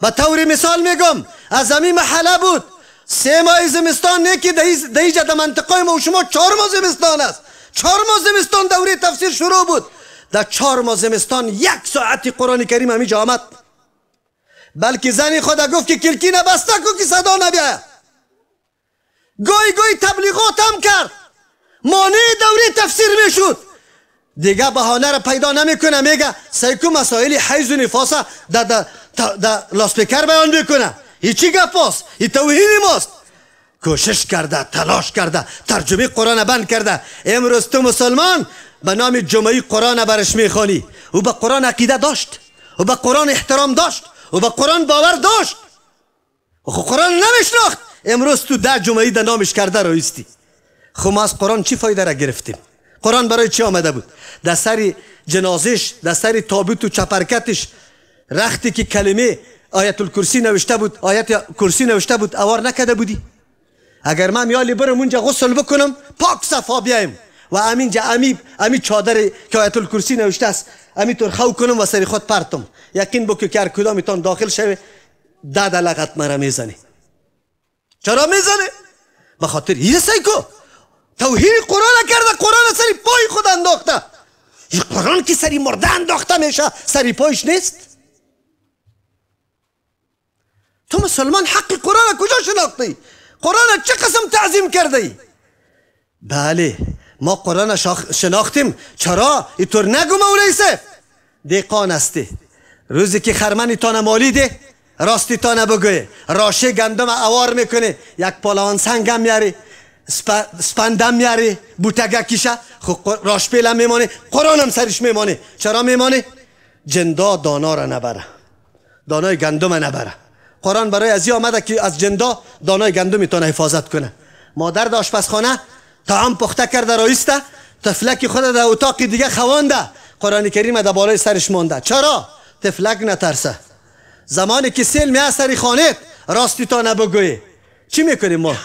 به طور مثال میگم از امی محله بود سه ماه زمستان نه که در اینجا در منطقه ما و شما چهار ماه زمستان است چهار ماه زمستان دوره تفسیر شروع بود در چهار ماه زمستان یک ساعت قرآن کریم همیجا آمد بلکه زنی خدا گفت که کلکی نبسته که صدا نبیه گوی گوی تبلیغات هم کرد مانع دوره تفسیر میشد دیگه بهانه را پیدا نمیکنه میگه سیکو مسائل حیز و نفاسه در در لاسپیکر بیان بکنه این چی گپ است این توهین ماست کوشش کرده تلاش کرده ترجمه قرآن بند کرده امروز تو مسلمان به نام جمعی قرآن برش میخوانی او به قرآن عقیده داشت او به قرآن احترام داشت او به قرآن باور داشت خو خب قرآن نمیشناخت امروز تو ده جمعی ده نامش کرده رویستی خو خب ما از قرآن چی فایده را گرفتیم قرآن برای چی آمده بود در سر جنازش در سر تابوت و چپرکتش رختی که کلمه آیت الکرسی نوشته بود آیت کرسی نوشته بود اوار نکده بودی اگر من یالی برم اونجا غسل بکنم پاک صفا بیایم و امینجا امیب امی چادر که آیت الکرسی نوشته است امی تو خو کنم و سری خود پرتم یقین بو که هر کدامتان داخل شوه داد لغت مرا میزنه چرا میزنه به خاطر یه سیکو توهین قرآن کرده قرآن سری پای خود انداخته قرآن که سری مرده انداخته میشه سری پایش نیست تو مسلمان حق قرآن کجا شناختی قرآن چه قسم تعظیم کردی بله ما قرآن شناختیم چرا اینطور نگو مولای دیقان هستی روزی که خرمنی تان مالیده راستی تان بگوی راشه گندم اوار میکنه یک پالوان سنگم یاری سپندم یاری بوتگه کیشا خو خب راش پیلم میمانه قرآنم سرش میمانه چرا میمانه جندا دانا را نبره دانای گندم نبره قرآن برای ازی آمده که از جندا دانای میتونه حفاظت کنه مادر در آشپزخانه تعام پخته کرده رایسته تفلک خود در اتاق دیگه خوانده قرآن کریم در بالای سرش مانده چرا تفلک نترسه زمانی که سیل میاد سری خانه راستی تا نبگوی چی میکنیم ما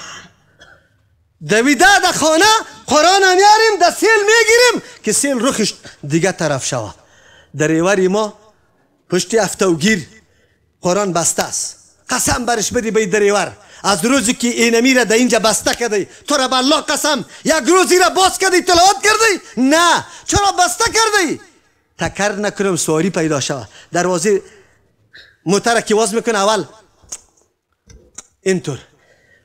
دویده در خانه قرآن میاریم در سیل میگیریم که سیل روخش دیگه طرف شوه در ایوری ما پشتی افتوگیر قرآن بسته است قسم برش بدی به دریور از روزی که اینمی را در اینجا بسته کردی تو را به الله قسم یک روزی را باز کردی تلاوت کردی نه چرا بسته کردی تکر نکنم سواری پیدا شود دروازه موتر که واز میکنه اول اینطور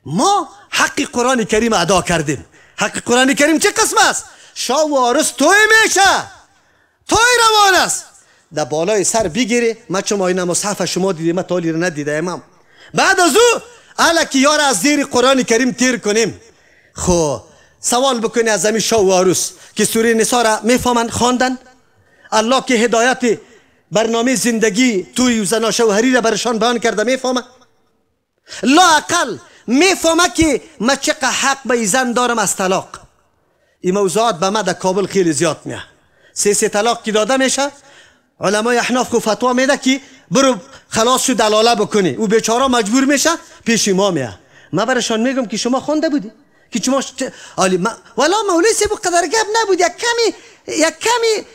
ما حق قرآن کریم ادا کردیم حق قرآن کریم چه قسم است شاه وارث توی میشه توی روان است در بالای سر بگیری ما چون آینه مصحف شما دیدیم ما تالی را ندیده بعد از او علا که یار از زیر قرآن کریم تیر کنیم خو سوال بکنی از همین شو و عروس که سوره نسا را میفهمن خواندن الله که هدایت برنامه زندگی توی و زنا را برشان بیان کرده میفهمه لاقل میفهمه که ما چقدر حق به زن دارم از طلاق این موضوعات به ما در کابل خیلی زیاد میه سه سه طلاق که داده میشه علمای احناف کو فتوا میده که برو خلاص شو دلاله بکنه او بیچاره مجبور میشه پیش ما میه ما برشان میگم که شما خونده بودی که شما شت... آلی ما... مولای سیبو قدر گب نبود یک کمی یک کمی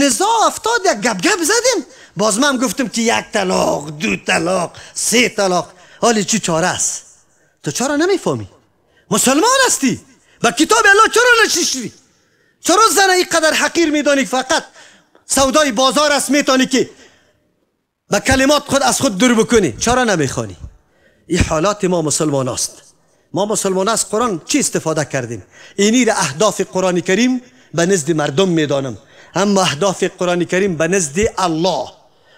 نزاع افتاد یک گب گب زدیم باز من گفتم که یک طلاق دو طلاق سه طلاق حالی چی چاره است تو چاره نمیفهمی مسلمان هستی با کتاب الله چرا نشیشی چرا زن قدر حقیر میدانی فقط سودای بازار است میتانی که و کلمات خود از خود دور بکنی چرا نمیخوانی این حالات ما مسلمان است ما مسلمان است قرآن چی استفاده کردیم اینی را اهداف قرآن کریم به نزد مردم میدانم اما اهداف قرآن کریم به نزد الله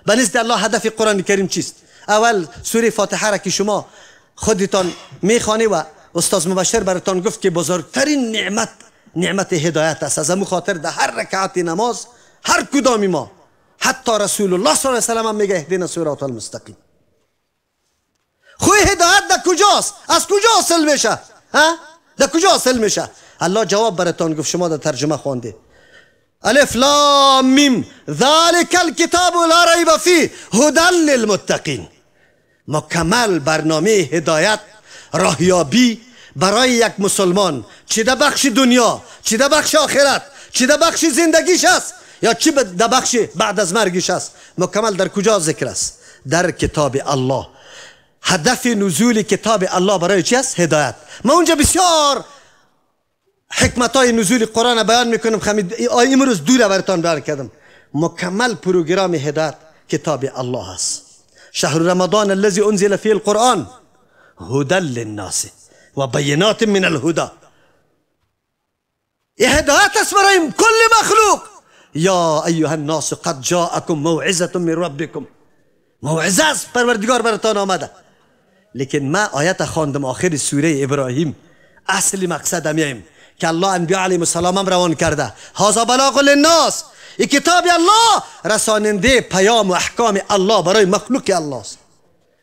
به نزد الله هدف قرآن کریم چیست اول سوره فاتحه را که شما خودتان میخوانی و استاز مبشر براتان گفت که بزرگترین نعمت نعمت هدایت است از امو خاطر در هر رکعت نماز هر کدام ما حتی رسول الله صلی الله علیه و هم میگه اهدنا صراط المستقیم خو هدایت در کجاست از کجا حاصل میشه ها در کجا حاصل میشه الله جواب براتون گفت شما در ترجمه خوانده الف لام میم ذالک الکتاب لا ریب فیه هدا للمتقین مکمل برنامه هدایت راهیابی برای یک مسلمان چه در بخش دنیا چه در بخش آخرت چه در بخش زندگیش است یا چی به بخش بعد از مرگش است مکمل در کجا ذکر است در کتاب الله هدف نزول کتاب الله برای چی است هدایت ما اونجا بسیار حکمت های نزول قرآن بیان میکنم خمید امروز دوره براتان بیان کردم مکمل پروگرام هدایت کتاب الله است شهر رمضان الذي انزل فيه القرآن هدى للناس و بینات من الهدی یه هدایت است برای کل مخلوق یا ایها الناس قد جاءکم موعظه من ربکم موعظه پروردگار براتان آمده لیکن ما آیت خواندم آخر سوره ابراهیم اصلی مقصد همیم یعنی که الله انبیا علیه السلام هم روان کرده هازا بلاغ للناس ای کتاب الله رساننده پیام و احکام الله برای مخلوق الله است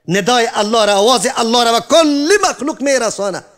ندای الله را آواز الله را به کل مخلوق میرسانه